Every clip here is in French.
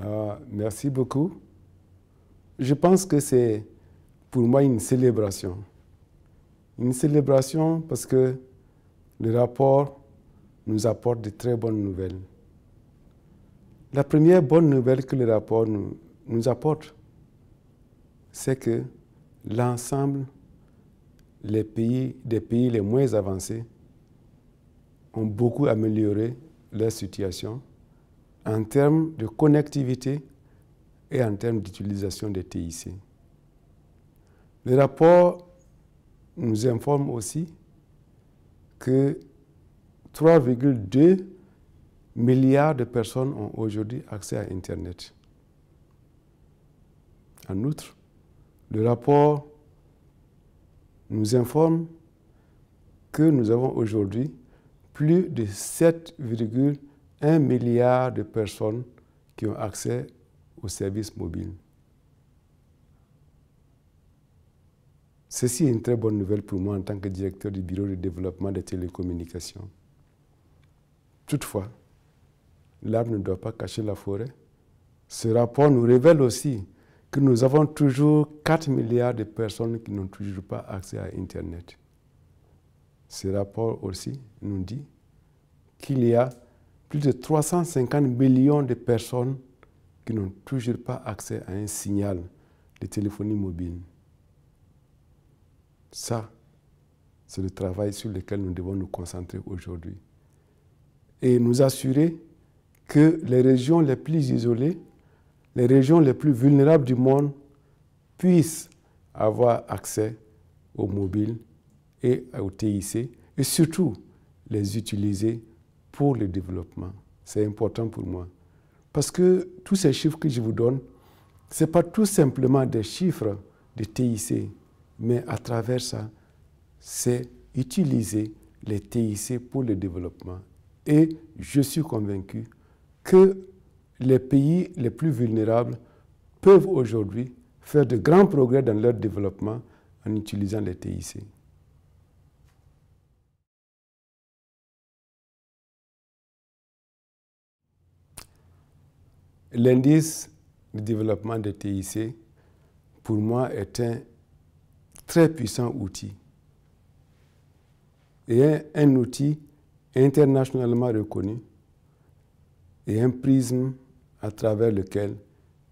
Ah, merci beaucoup. Je pense que c'est pour moi une célébration. Une célébration parce que le rapport nous apporte de très bonnes nouvelles. La première bonne nouvelle que le rapport nous, apporte, c'est que l'ensemble des pays les moins avancés ont beaucoup amélioré leur situation en termes de connectivité et en termes d'utilisation des TIC. Le rapport nous informe aussi que 3,2 milliards de personnes ont aujourd'hui accès à Internet. En outre, le rapport nous informe que nous avons aujourd'hui plus de 7,5 un milliard de personnes qui ont accès aux services mobiles. Ceci est une très bonne nouvelle pour moi en tant que directeur du Bureau de développement des télécommunications. Toutefois, l'art ne doit pas cacher la forêt. Ce rapport nous révèle aussi que nous avons toujours 4 milliards de personnes qui n'ont toujours pas accès à Internet. Ce rapport aussi nous dit qu'il y a plus de 350 millions de personnes qui n'ont toujours pas accès à un signal de téléphonie mobile. Ça, c'est le travail sur lequel nous devons nous concentrer aujourd'hui. Et nous assurer que les régions les plus isolées, les régions les plus vulnérables du monde puissent avoir accès au mobile et au TIC, et surtout les utiliser pour le développement. C'est important pour moi. Parce que tous ces chiffres que je vous donne, ce n'est pas tout simplement des chiffres de TIC, mais à travers ça, c'est utiliser les TIC pour le développement. Et je suis convaincu que les pays les plus vulnérables peuvent aujourd'hui faire de grands progrès dans leur développement en utilisant les TIC. L'indice de développement de TIC, pour moi, est un très puissant outil et un, un outil internationalement reconnu et un prisme à travers lequel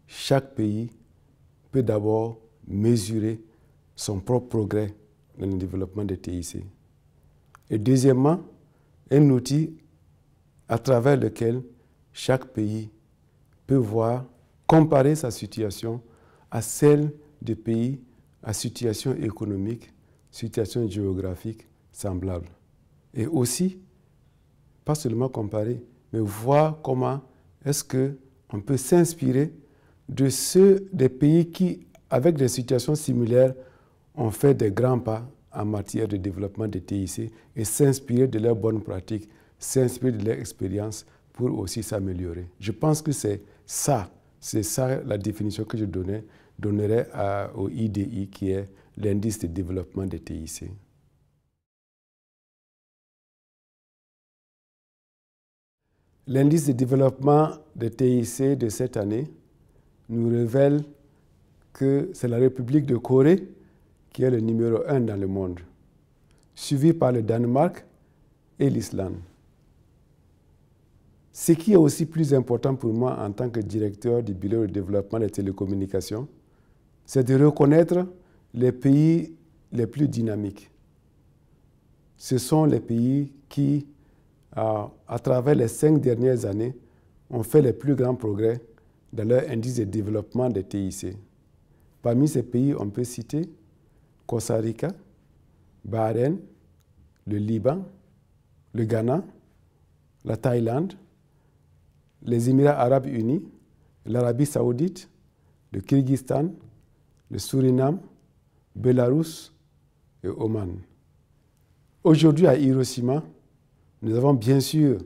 chaque pays peut d'abord mesurer son propre progrès dans le développement des TIC. Et deuxièmement, un outil à travers lequel chaque pays peut voir, comparer sa situation à celle des pays à situation économique, situation géographique semblable. Et aussi, pas seulement comparer, mais voir comment est-ce qu'on peut s'inspirer de ceux des pays qui, avec des situations similaires, ont fait des grands pas en matière de développement des TIC et s'inspirer de leurs bonnes pratiques, s'inspirer de leurs expériences pour aussi s'améliorer. Je pense que c'est ça, c'est ça la définition que je donnais, donnerais au IDI, qui est l'indice de développement des TIC. L'indice de développement des TIC de cette année nous révèle que c'est la République de Corée qui est le numéro un dans le monde, suivi par le Danemark et l'Islande. Ce qui est aussi plus important pour moi en tant que directeur du Bureau de développement des télécommunications, c'est de reconnaître les pays les plus dynamiques. Ce sont les pays qui, euh, à, travers les cinq dernières années, ont fait les plus grands progrès dans leur indice de développement des TIC. Parmi ces pays, on peut citer Costa Rica, Bahreïn, le Liban, le Ghana, la Thaïlande, les Émirats arabes unis, l'Arabie saoudite, le Kyrgyzstan, le Suriname, Belarus, et Oman. Aujourd'hui à Hiroshima, nous avons bien sûr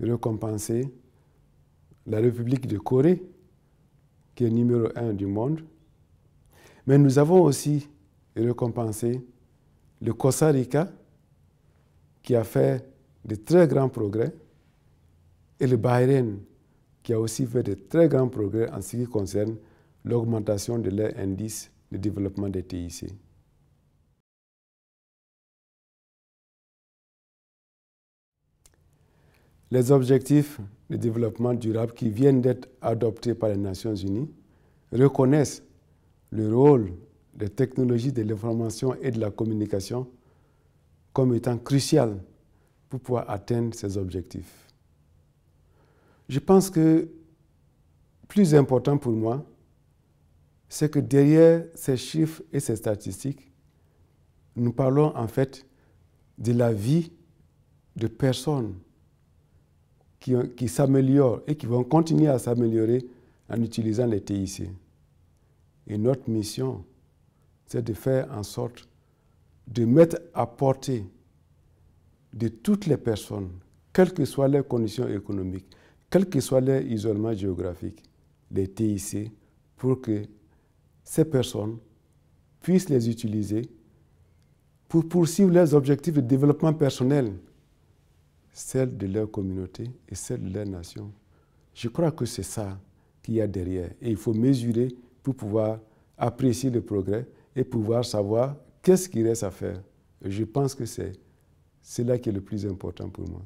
récompensé la République de Corée, qui est numéro un du monde, mais nous avons aussi récompensé le Costa Rica, qui a fait de très grands progrès, et le Bahreïn, qui a aussi fait de très grands progrès en ce qui concerne l'augmentation de leur indice de développement des TIC. Les objectifs de développement durable qui viennent d'être adoptés par les Nations Unies reconnaissent le rôle des technologies de l'information et de la communication comme étant crucial pour pouvoir atteindre ces objectifs. Je pense que plus important pour moi, c'est que derrière ces chiffres et ces statistiques, nous parlons en fait de la vie de personnes qui, qui s'améliorent et qui vont continuer à s'améliorer en utilisant les TIC. Et notre mission, c'est de faire en sorte de mettre à portée de toutes les personnes, quelles que soient leurs conditions économiques, quel que soit leur isolement géographique, les TIC, pour que ces personnes puissent les utiliser pour poursuivre leurs objectifs de développement personnel, celle de leur communauté et celle de leur nation. Je crois que c'est ça qu'il y a derrière. Et il faut mesurer pour pouvoir apprécier le progrès et pouvoir savoir qu'est-ce qu'il reste à faire. je pense que c'est cela qui est le plus important pour moi.